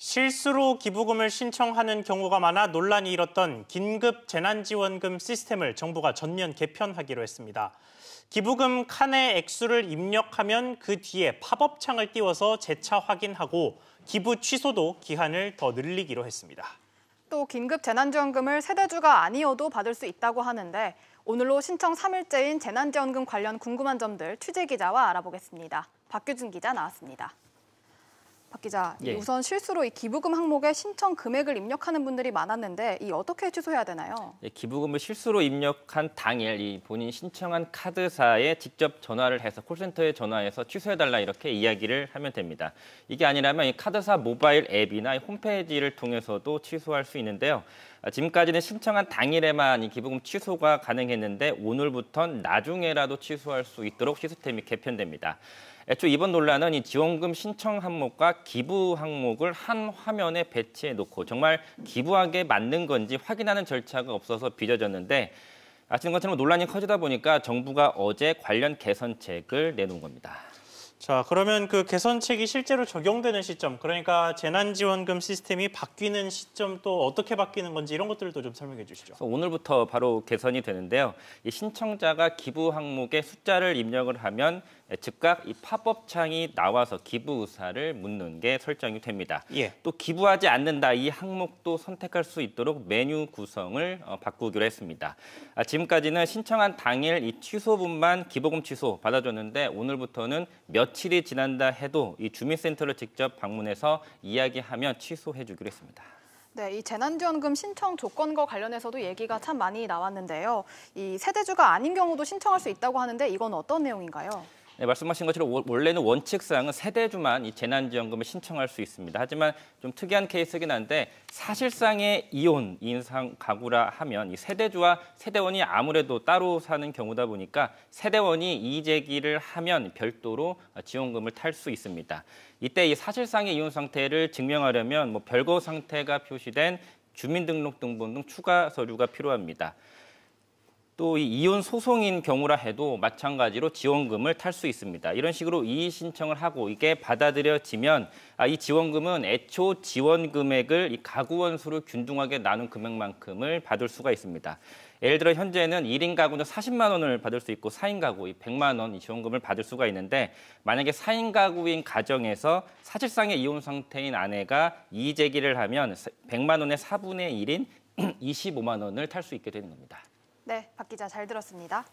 실수로 기부금을 신청하는 경우가 많아 논란이 일었던 긴급 재난지원금 시스템을 정부가 전면 개편하기로 했습니다. 기부금 칸의 액수를 입력하면 그 뒤에 팝업창을 띄워서 재차 확인하고 기부 취소도 기한을 더 늘리기로 했습니다. 또 긴급 재난지원금을 세대주가 아니어도 받을 수 있다고 하는데 오늘로 신청 3일째인 재난지원금 관련 궁금한 점들 취재 기자와 알아보겠습니다. 박규준 기자 나왔습니다. 박 기자, 예. 우선 실수로 이 기부금 항목에 신청 금액을 입력하는 분들이 많았는데 이 어떻게 취소해야 되나요? 예, 기부금을 실수로 입력한 당일 이 본인 신청한 카드사에 직접 전화를 해서 콜센터에 전화해서 취소해달라 이렇게 이야기를 하면 됩니다. 이게 아니라면 이 카드사 모바일 앱이나 홈페이지를 통해서도 취소할 수 있는데요. 아, 지금까지는 신청한 당일에만 이 기부금 취소가 가능했는데 오늘부턴 나중에라도 취소할 수 있도록 시스템이 개편됩니다. 애초 이번 논란은 이 지원금 신청 항목과 기부 항목을 한 화면에 배치해 놓고 정말 기부하게 맞는 건지 확인하는 절차가 없어서 빚어졌는데 아시는 것처럼 논란이 커지다 보니까 정부가 어제 관련 개선책을 내놓은 겁니다. 자, 그러면 그 개선책이 실제로 적용되는 시점, 그러니까 재난지원금 시스템이 바뀌는 시점 또 어떻게 바뀌는 건지 이런 것들도 좀 설명해 주시죠. 오늘부터 바로 개선이 되는데요. 이 신청자가 기부 항목에 숫자를 입력을 하면 즉각 이 팝업 창이 나와서 기부 의사를 묻는 게 설정이 됩니다. 예. 또 기부하지 않는다 이 항목도 선택할 수 있도록 메뉴 구성을 어, 바꾸기로 했습니다. 아, 지금까지는 신청한 당일 이 취소분만 기부금 취소 받아줬는데 오늘부터는 몇 며칠이 지난다 해도 이 주민센터를 직접 방문해서 이야기하면 취소해 주기로 했습니다. 네, 이 재난지원금 신청 조건과 관련해서도 얘기가 참 많이 나왔는데요. 이 세대주가 아닌 경우도 신청할 수 있다고 하는데 이건 어떤 내용인가요? 네, 말씀하신 것처럼 원래는 원칙상은 세대주만 이 재난지원금을 신청할 수 있습니다. 하지만 좀 특이한 케이스긴 한데 사실상의 이혼 인상 가구라 하면 이 세대주와 세대원이 아무래도 따로 사는 경우다 보니까 세대원이 이의제기를 하면 별도로 지원금을 탈 수 있습니다. 이때 이 사실상의 이혼 상태를 증명하려면 뭐 별거 상태가 표시된 주민등록등본 등 추가 서류가 필요합니다. 또이 이혼 소송인 경우라 해도 마찬가지로 지원금을 탈 수 있습니다. 이런 식으로 이의 신청을 하고 이게 받아들여지면 아, 이 지원금은 애초 지원 금액을 이 가구 원수를 균등하게 나눈 금액만큼을 받을 수가 있습니다. 예를 들어 현재는 1인 가구는 40만 원을 받을 수 있고 4인 가구 100만 원 지원금을 받을 수가 있는데 만약에 4인 가구인 가정에서 사실상의 이혼 상태인 아내가 이의 제기를 하면 100만 원의 4분의 1인 25만 원을 탈 수 있게 되는 겁니다. 네, 박 기자 잘 들었습니다.